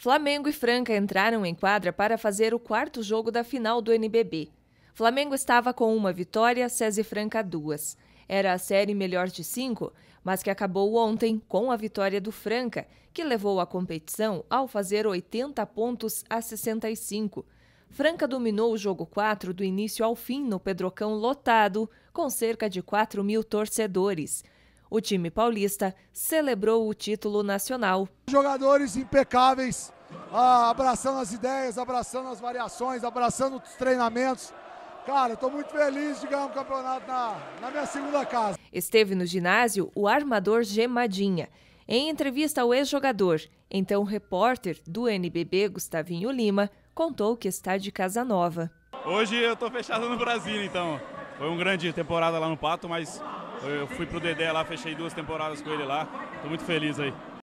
Flamengo e Franca entraram em quadra para fazer o quarto jogo da final do NBB. Flamengo estava com uma vitória, César Franca duas. Era a série melhor de cinco, mas que acabou ontem com a vitória do Franca, que levou a competição ao fazer 80 pontos a 65. Franca dominou o jogo 4 do início ao fim no Pedrocão lotado, com cerca de 4 mil torcedores o time paulista celebrou o título nacional. Jogadores impecáveis, ah, abraçando as ideias, abraçando as variações, abraçando os treinamentos. Cara, estou muito feliz de ganhar um campeonato na, na minha segunda casa. Esteve no ginásio o armador Gemadinha. Em entrevista ao ex-jogador, então repórter do NBB Gustavinho Lima, contou que está de casa nova. Hoje eu estou fechado no Brasil, então. Foi uma grande temporada lá no Pato, mas eu fui pro Dedé lá, fechei duas temporadas com ele lá. Tô muito feliz aí.